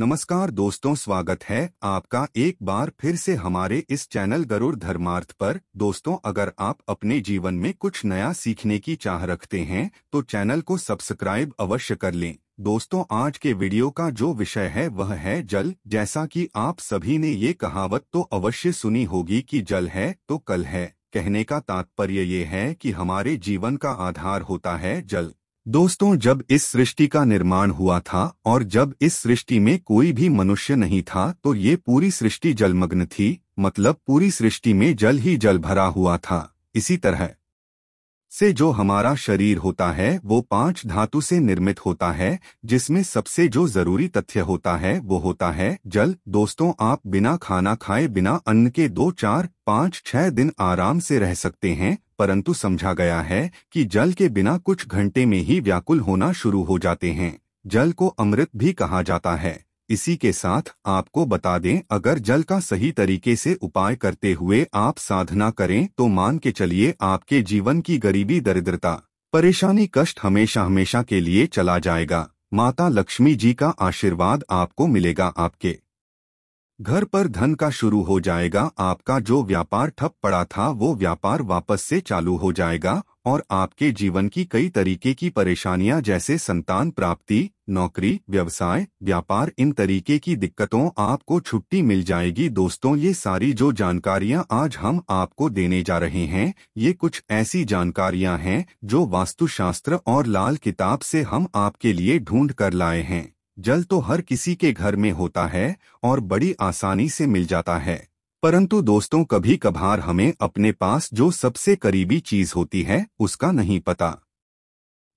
नमस्कार दोस्तों स्वागत है आपका एक बार फिर से हमारे इस चैनल गरुड़ धर्मार्थ पर दोस्तों अगर आप अपने जीवन में कुछ नया सीखने की चाह रखते हैं तो चैनल को सब्सक्राइब अवश्य कर लें दोस्तों आज के वीडियो का जो विषय है वह है जल जैसा कि आप सभी ने ये कहावत तो अवश्य सुनी होगी कि जल है तो कल है कहने का तात्पर्य ये है कि हमारे जीवन का आधार होता है जल दोस्तों जब इस सृष्टि का निर्माण हुआ था और जब इस सृष्टि में कोई भी मनुष्य नहीं था तो ये पूरी सृष्टि जलमग्न थी मतलब पूरी सृष्टि में जल ही जल भरा हुआ था इसी तरह से जो हमारा शरीर होता है वो पांच धातु से निर्मित होता है जिसमें सबसे जो जरूरी तथ्य होता है वो होता है जल दोस्तों आप बिना खाना खाए बिना अन्न के दो चार पाँच छह दिन आराम से रह सकते हैं परंतु समझा गया है कि जल के बिना कुछ घंटे में ही व्याकुल होना शुरू हो जाते हैं जल को अमृत भी कहा जाता है इसी के साथ आपको बता दें अगर जल का सही तरीके से उपाय करते हुए आप साधना करें तो मान के चलिए आपके जीवन की गरीबी दरिद्रता परेशानी कष्ट हमेशा हमेशा के लिए चला जाएगा माता लक्ष्मी जी का आशीर्वाद आपको मिलेगा आपके घर पर धन का शुरू हो जाएगा आपका जो व्यापार ठप पड़ा था वो व्यापार वापस से चालू हो जाएगा और आपके जीवन की कई तरीके की परेशानियां जैसे संतान प्राप्ति नौकरी व्यवसाय व्यापार इन तरीके की दिक्कतों आपको छुट्टी मिल जाएगी दोस्तों ये सारी जो जानकारियां आज हम आपको देने जा रहे हैं ये कुछ ऐसी जानकारियां हैं जो वास्तुशास्त्र और लाल किताब से हम आपके लिए ढूंढ कर लाए हैं जल तो हर किसी के घर में होता है और बड़ी आसानी से मिल जाता है परंतु दोस्तों कभी कभार हमें अपने पास जो सबसे करीबी चीज होती है उसका नहीं पता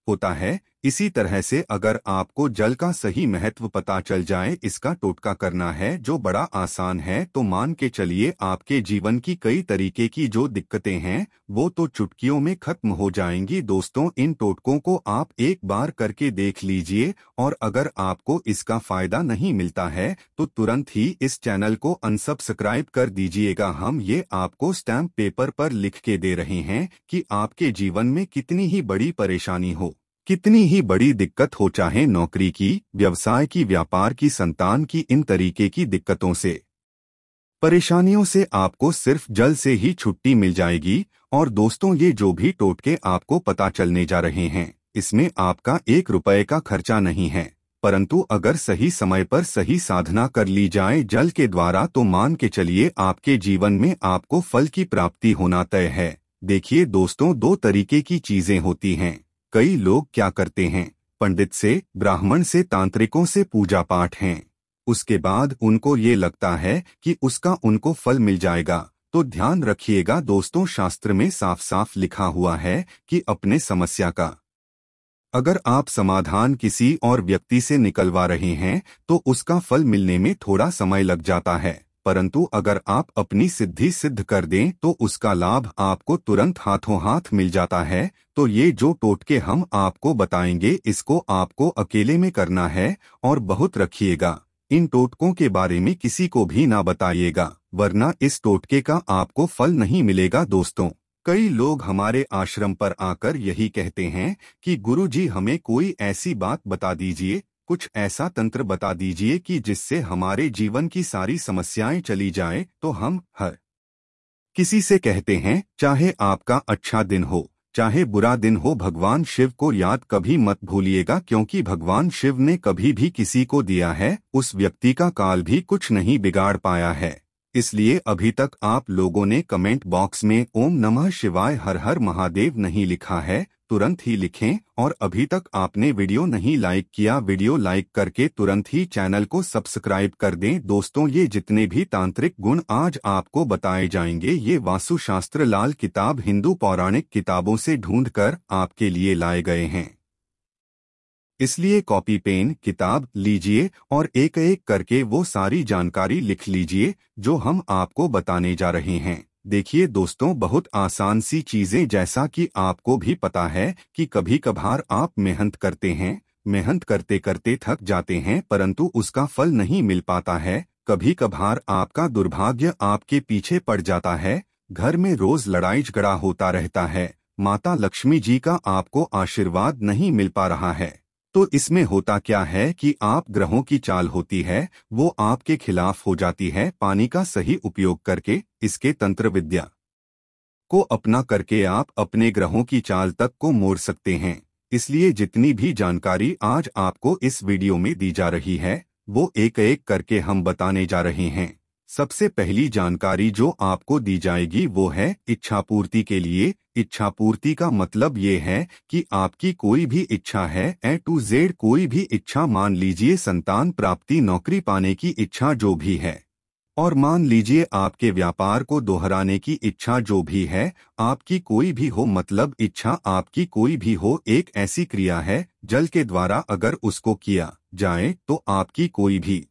होता है इसी तरह से अगर आपको जल का सही महत्व पता चल जाए इसका टोटका करना है जो बड़ा आसान है तो मान के चलिए आपके जीवन की कई तरीके की जो दिक्कतें हैं वो तो चुटकियों में खत्म हो जाएंगी दोस्तों इन टोटकों को आप एक बार करके देख लीजिए और अगर आपको इसका फायदा नहीं मिलता है तो तुरंत ही इस चैनल को अनसब्सक्राइब कर दीजिएगा हम ये आपको स्टैम्प पेपर पर लिख के दे रहे हैं कि आपके जीवन में कितनी ही बड़ी परेशानी हो कितनी ही बड़ी दिक्कत हो चाहे नौकरी की व्यवसाय की व्यापार की संतान की इन तरीके की दिक्कतों से परेशानियों से आपको सिर्फ जल से ही छुट्टी मिल जाएगी और दोस्तों ये जो भी टोटके आपको पता चलने जा रहे हैं इसमें आपका एक रुपए का खर्चा नहीं है परंतु अगर सही समय पर सही साधना कर ली जाए जल के द्वारा तो मान के चलिए आपके जीवन में आपको फल की प्राप्ति होना तय है देखिए दोस्तों दो तरीके की चीजें होती हैं कई लोग क्या करते हैं पंडित से ब्राह्मण से तांत्रिकों से पूजा पाठ हैं उसके बाद उनको ये लगता है कि उसका उनको फल मिल जाएगा तो ध्यान रखिएगा दोस्तों शास्त्र में साफ साफ लिखा हुआ है कि अपने समस्या का अगर आप समाधान किसी और व्यक्ति से निकलवा रहे हैं तो उसका फल मिलने में थोड़ा समय लग जाता है परंतु अगर आप अपनी सिद्धि सिद्ध कर दें तो उसका लाभ आपको तुरंत हाथों हाथ मिल जाता है तो ये जो टोटके हम आपको बताएंगे इसको आपको अकेले में करना है और बहुत रखिएगा इन टोटकों के बारे में किसी को भी ना बताइएगा वरना इस टोटके का आपको फल नहीं मिलेगा दोस्तों कई लोग हमारे आश्रम पर आकर यही कहते हैं कि गुरुजी हमें कोई ऐसी बात बता दीजिए कुछ ऐसा तंत्र बता दीजिए कि जिससे हमारे जीवन की सारी समस्याएं चली जाएं तो हम हर किसी से कहते हैं चाहे आपका अच्छा दिन हो चाहे बुरा दिन हो भगवान शिव को याद कभी मत भूलिएगा क्योंकि भगवान शिव ने कभी भी किसी को दिया है उस व्यक्ति का काल भी कुछ नहीं बिगाड़ पाया है इसलिए अभी तक आप लोगों ने कमेंट बॉक्स में ओम नमः शिवाय हर हर महादेव नहीं लिखा है तुरंत ही लिखें और अभी तक आपने वीडियो नहीं लाइक किया वीडियो लाइक करके तुरंत ही चैनल को सब्सक्राइब कर दें दोस्तों ये जितने भी तांत्रिक गुण आज आपको बताए जाएंगे ये वास्तुशास्त्र लाल किताब हिंदू पौराणिक किताबों से ढूंढकर आपके लिए लाए गए हैं इसलिए कॉपी पेन किताब लीजिए और एक एक करके वो सारी जानकारी लिख लीजिए जो हम आपको बताने जा रहे हैं देखिए दोस्तों बहुत आसान सी चीजें जैसा कि आपको भी पता है कि कभी कभार आप मेहनत करते हैं मेहनत करते करते थक जाते हैं परंतु उसका फल नहीं मिल पाता है कभी कभार आपका दुर्भाग्य आपके पीछे पड़ जाता है घर में रोज लड़ाई झगड़ा होता रहता है माता लक्ष्मी जी का आपको आशीर्वाद नहीं मिल पा रहा है तो इसमें होता क्या है कि आप ग्रहों की चाल होती है वो आपके खिलाफ हो जाती है पानी का सही उपयोग करके इसके तंत्र विद्या को अपना करके आप अपने ग्रहों की चाल तक को मोड़ सकते हैं इसलिए जितनी भी जानकारी आज आपको इस वीडियो में दी जा रही है वो एक एक करके हम बताने जा रहे हैं सबसे पहली जानकारी जो आपको दी जाएगी वो है इच्छापूर्ति के लिए इच्छापूर्ति का मतलब ये है कि आपकी कोई भी इच्छा है ए टू जेड कोई भी इच्छा मान लीजिए संतान प्राप्ति नौकरी पाने की इच्छा जो भी है और मान लीजिए आपके व्यापार को दोहराने की इच्छा जो भी है आपकी कोई भी हो मतलब इच्छा आपकी कोई भी हो एक ऐसी क्रिया है जल के द्वारा अगर उसको किया जाए तो आपकी कोई भी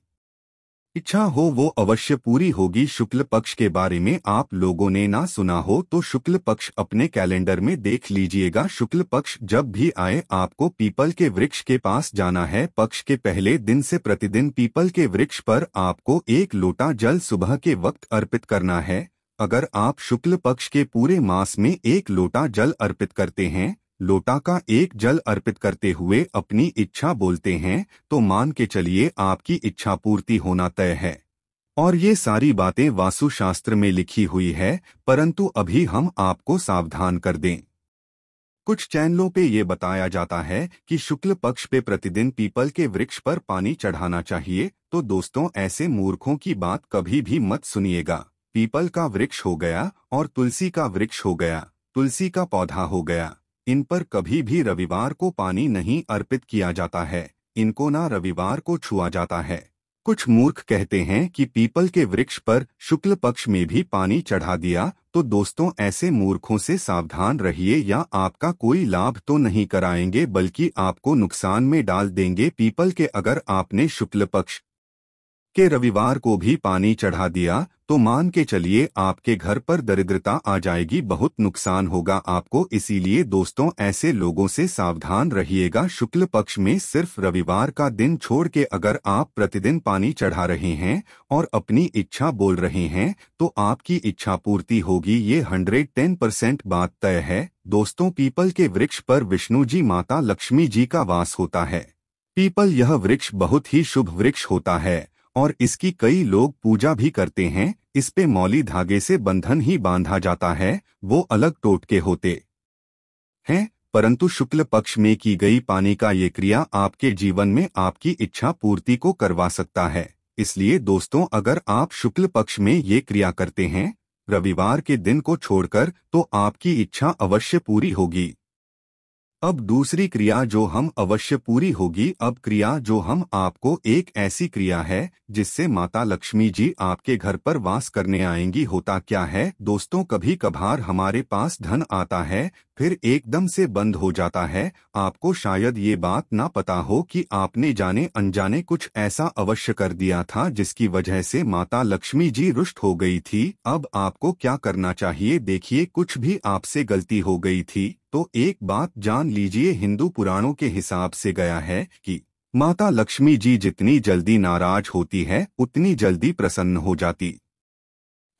इच्छा हो वो अवश्य पूरी होगी शुक्ल पक्ष के बारे में आप लोगों ने ना सुना हो तो शुक्ल पक्ष अपने कैलेंडर में देख लीजिएगा शुक्ल पक्ष जब भी आए आपको पीपल के वृक्ष के पास जाना है पक्ष के पहले दिन से प्रतिदिन पीपल के वृक्ष पर आपको एक लोटा जल सुबह के वक्त अर्पित करना है अगर आप शुक्ल पक्ष के पूरे मास में एक लोटा जल अर्पित करते हैं लोटा का एक जल अर्पित करते हुए अपनी इच्छा बोलते हैं तो मान के चलिए आपकी इच्छा पूर्ति होना तय है और ये सारी बातें शास्त्र में लिखी हुई है परंतु अभी हम आपको सावधान कर दें कुछ चैनलों पे ये बताया जाता है कि शुक्ल पक्ष पे प्रतिदिन पीपल के वृक्ष पर पानी चढ़ाना चाहिए तो दोस्तों ऐसे मूर्खों की बात कभी भी मत सुनिएगा पीपल का वृक्ष हो गया और तुलसी का वृक्ष हो गया तुलसी का पौधा हो गया इन पर कभी भी रविवार को पानी नहीं अर्पित किया जाता है इनको ना रविवार को छुआ जाता है कुछ मूर्ख कहते हैं कि पीपल के वृक्ष पर शुक्ल पक्ष में भी पानी चढ़ा दिया तो दोस्तों ऐसे मूर्खों से सावधान रहिए या आपका कोई लाभ तो नहीं कराएंगे बल्कि आपको नुकसान में डाल देंगे पीपल के अगर आपने शुक्ल पक्ष कि रविवार को भी पानी चढ़ा दिया तो मान के चलिए आपके घर पर दरिद्रता आ जाएगी बहुत नुकसान होगा आपको इसीलिए दोस्तों ऐसे लोगों से सावधान रहिएगा शुक्ल पक्ष में सिर्फ रविवार का दिन छोड़ के अगर आप प्रतिदिन पानी चढ़ा रहे हैं और अपनी इच्छा बोल रहे हैं तो आपकी इच्छा पूर्ति होगी ये हंड्रेड टेन परसेंट बात तय है दोस्तों पीपल के वृक्ष पर विष्णु जी माता लक्ष्मी जी का वास होता है पीपल यह वृक्ष बहुत ही शुभ वृक्ष होता है और इसकी कई लोग पूजा भी करते हैं इस पे मौली धागे से बंधन ही बांधा जाता है वो अलग टोटके होते हैं परंतु शुक्ल पक्ष में की गई पानी का ये क्रिया आपके जीवन में आपकी इच्छा पूर्ति को करवा सकता है इसलिए दोस्तों अगर आप शुक्ल पक्ष में ये क्रिया करते हैं रविवार के दिन को छोड़कर तो आपकी इच्छा अवश्य पूरी होगी अब दूसरी क्रिया जो हम अवश्य पूरी होगी अब क्रिया जो हम आपको एक ऐसी क्रिया है जिससे माता लक्ष्मी जी आपके घर पर वास करने आएंगी होता क्या है दोस्तों कभी कभार हमारे पास धन आता है फिर एकदम से बंद हो जाता है आपको शायद ये बात ना पता हो कि आपने जाने अनजाने कुछ ऐसा अवश्य कर दिया था जिसकी वजह से माता लक्ष्मी जी रुष्ट हो गई थी अब आपको क्या करना चाहिए देखिए कुछ भी आपसे गलती हो गई थी तो एक बात जान लीजिए हिंदू पुराणों के हिसाब से गया है कि माता लक्ष्मी जी जितनी जल्दी नाराज होती है उतनी जल्दी प्रसन्न हो जाती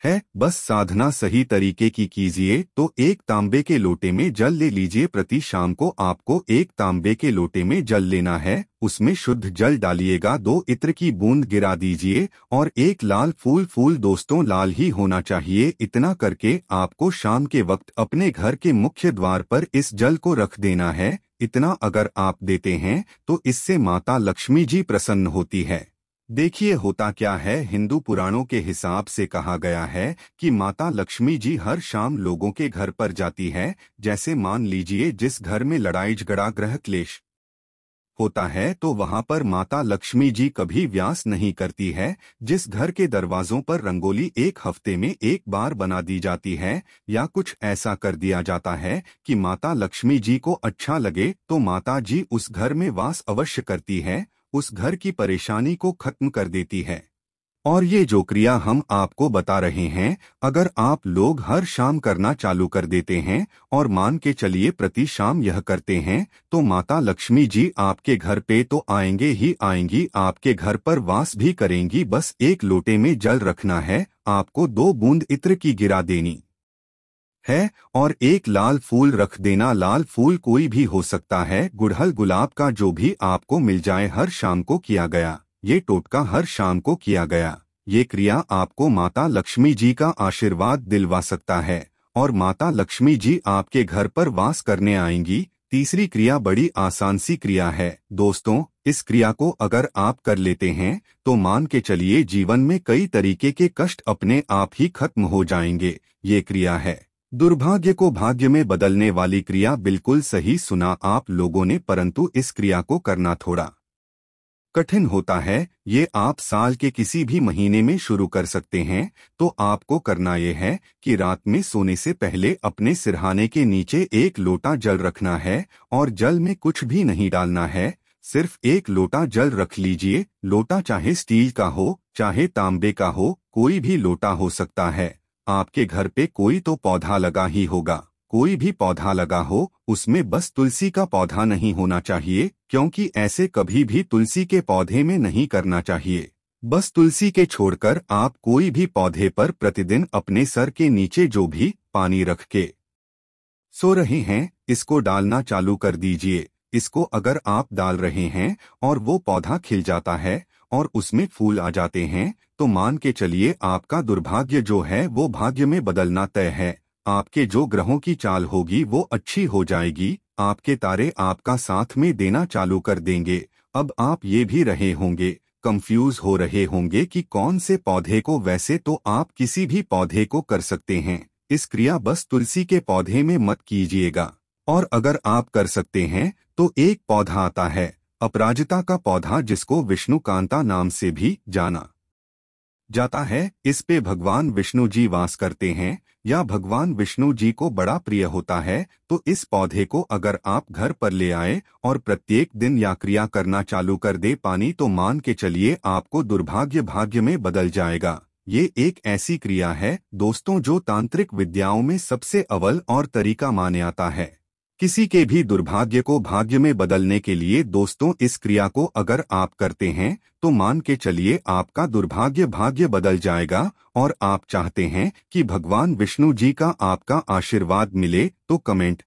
है बस साधना सही तरीके की कीजिए तो एक तांबे के लोटे में जल ले लीजिए प्रति शाम को आपको एक तांबे के लोटे में जल लेना है उसमें शुद्ध जल डालिएगा दो इत्र की बूंद गिरा दीजिए और एक लाल फूल फूल दोस्तों लाल ही होना चाहिए इतना करके आपको शाम के वक्त अपने घर के मुख्य द्वार पर इस जल को रख देना है इतना अगर आप देते हैं तो इससे माता लक्ष्मी जी प्रसन्न होती है देखिए होता क्या है हिंदू पुराणों के हिसाब से कहा गया है कि माता लक्ष्मी जी हर शाम लोगों के घर पर जाती है जैसे मान लीजिए जिस घर में लड़ाई झगड़ा ग्रह क्लेश होता है तो वहां पर माता लक्ष्मी जी कभी व्यास नहीं करती है जिस घर के दरवाजों पर रंगोली एक हफ्ते में एक बार बना दी जाती है या कुछ ऐसा कर दिया जाता है कि माता लक्ष्मी जी को अच्छा लगे तो माता जी उस घर में वास अवश्य करती है उस घर की परेशानी को खत्म कर देती है और ये क्रिया हम आपको बता रहे हैं अगर आप लोग हर शाम करना चालू कर देते हैं और मान के चलिए प्रति शाम यह करते हैं तो माता लक्ष्मी जी आपके घर पे तो आएंगे ही आएंगी आपके घर पर वास भी करेंगी बस एक लोटे में जल रखना है आपको दो बूंद इत्र की गिरा देनी है और एक लाल फूल रख देना लाल फूल कोई भी हो सकता है गुड़हल गुलाब का जो भी आपको मिल जाए हर शाम को किया गया ये टोटका हर शाम को किया गया ये क्रिया आपको माता लक्ष्मी जी का आशीर्वाद दिलवा सकता है और माता लक्ष्मी जी आपके घर पर वास करने आएंगी तीसरी क्रिया बड़ी आसान सी क्रिया है दोस्तों इस क्रिया को अगर आप कर लेते हैं तो मान के चलिए जीवन में कई तरीके के कष्ट अपने आप ही खत्म हो जाएंगे ये क्रिया है दुर्भाग्य को भाग्य में बदलने वाली क्रिया बिल्कुल सही सुना आप लोगों ने परंतु इस क्रिया को करना थोड़ा कठिन होता है ये आप साल के किसी भी महीने में शुरू कर सकते हैं तो आपको करना यह है कि रात में सोने से पहले अपने सिरहाने के नीचे एक लोटा जल रखना है और जल में कुछ भी नहीं डालना है सिर्फ एक लोटा जल रख लीजिए लोटा चाहे स्टील का हो चाहे तांबे का हो कोई भी लोटा हो सकता है आपके घर पे कोई तो पौधा लगा ही होगा कोई भी पौधा लगा हो उसमें बस तुलसी का पौधा नहीं होना चाहिए क्योंकि ऐसे कभी भी तुलसी के पौधे में नहीं करना चाहिए बस तुलसी के छोड़कर आप कोई भी पौधे पर प्रतिदिन अपने सर के नीचे जो भी पानी रख के सो रहे हैं इसको डालना चालू कर दीजिए इसको अगर आप डाल रहे हैं और वो पौधा खिल जाता है और उसमें फूल आ जाते हैं तो मान के चलिए आपका दुर्भाग्य जो है वो भाग्य में बदलना तय है आपके जो ग्रहों की चाल होगी वो अच्छी हो जाएगी आपके तारे आपका साथ में देना चालू कर देंगे अब आप ये भी रहे होंगे कंफ्यूज हो रहे होंगे कि कौन से पौधे को वैसे तो आप किसी भी पौधे को कर सकते हैं इस क्रिया बस तुलसी के पौधे में मत कीजिएगा और अगर आप कर सकते हैं तो एक पौधा आता है अपराजिता का पौधा जिसको विष्णु कांता नाम से भी जाना जाता है इस पे भगवान विष्णु जी वास करते हैं या भगवान विष्णु जी को बड़ा प्रिय होता है तो इस पौधे को अगर आप घर पर ले आए और प्रत्येक दिन या क्रिया करना चालू कर दे पानी तो मान के चलिए आपको दुर्भाग्य भाग्य में बदल जाएगा ये एक ऐसी क्रिया है दोस्तों जो तांत्रिक विद्याओं में सबसे अव्वल और तरीका माने आता है किसी के भी दुर्भाग्य को भाग्य में बदलने के लिए दोस्तों इस क्रिया को अगर आप करते हैं तो मान के चलिए आपका दुर्भाग्य भाग्य बदल जाएगा और आप चाहते हैं कि भगवान विष्णु जी का आपका आशीर्वाद मिले तो कमेंट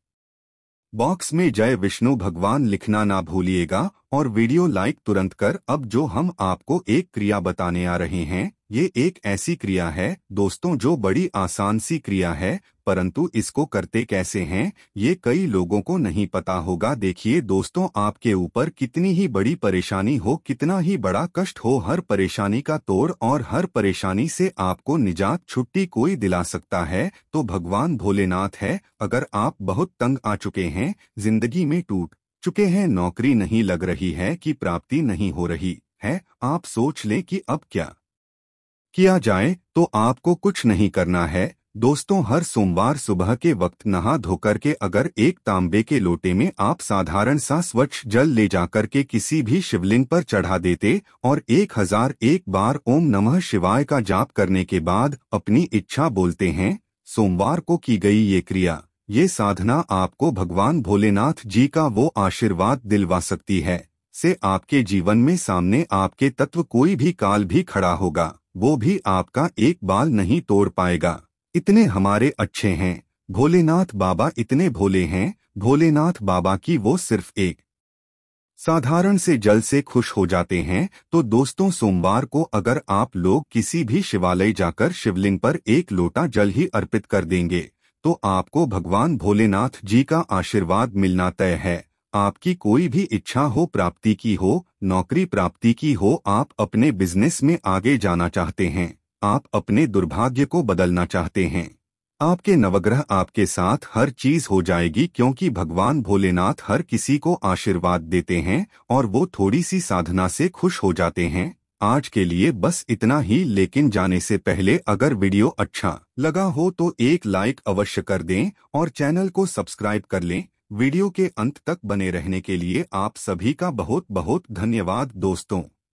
बॉक्स में जय विष्णु भगवान लिखना ना भूलिएगा और वीडियो लाइक तुरंत कर अब जो हम आपको एक क्रिया बताने आ रहे हैं ये एक ऐसी क्रिया है दोस्तों जो बड़ी आसान सी क्रिया है परंतु इसको करते कैसे हैं ये कई लोगों को नहीं पता होगा देखिए दोस्तों आपके ऊपर कितनी ही बड़ी परेशानी हो कितना ही बड़ा कष्ट हो हर परेशानी का तोड़ और हर परेशानी से आपको निजात छुट्टी कोई दिला सकता है तो भगवान भोलेनाथ है अगर आप बहुत तंग आ चुके हैं जिंदगी में टूट चुके हैं नौकरी नहीं लग रही है कि प्राप्ति नहीं हो रही है आप सोच लें कि अब क्या किया जाए तो आपको कुछ नहीं करना है दोस्तों हर सोमवार सुबह के वक्त नहा धोकर के अगर एक तांबे के लोटे में आप साधारण सा स्वच्छ जल ले जाकर के किसी भी शिवलिंग पर चढ़ा देते और एक हजार एक बार ओम नमः शिवाय का जाप करने के बाद अपनी इच्छा बोलते हैं सोमवार को की गई ये क्रिया ये साधना आपको भगवान भोलेनाथ जी का वो आशीर्वाद दिलवा सकती है से आपके जीवन में सामने आपके तत्व कोई भी काल भी खड़ा होगा वो भी आपका एक बाल नहीं तोड़ पाएगा इतने हमारे अच्छे हैं भोलेनाथ बाबा इतने भोले हैं भोलेनाथ बाबा की वो सिर्फ एक साधारण से जल से खुश हो जाते हैं तो दोस्तों सोमवार को अगर आप लोग किसी भी शिवालय जाकर शिवलिंग पर एक लोटा जल ही अर्पित कर देंगे तो आपको भगवान भोलेनाथ जी का आशीर्वाद मिलना तय है आपकी कोई भी इच्छा हो प्राप्ति की हो नौकरी प्राप्ति की हो आप अपने बिजनेस में आगे जाना चाहते हैं आप अपने दुर्भाग्य को बदलना चाहते हैं आपके नवग्रह आपके साथ हर चीज हो जाएगी क्योंकि भगवान भोलेनाथ हर किसी को आशीर्वाद देते हैं और वो थोड़ी सी साधना से खुश हो जाते हैं आज के लिए बस इतना ही लेकिन जाने से पहले अगर वीडियो अच्छा लगा हो तो एक लाइक अवश्य कर दें और चैनल को सब्सक्राइब कर लें वीडियो के अंत तक बने रहने के लिए आप सभी का बहुत बहुत धन्यवाद दोस्तों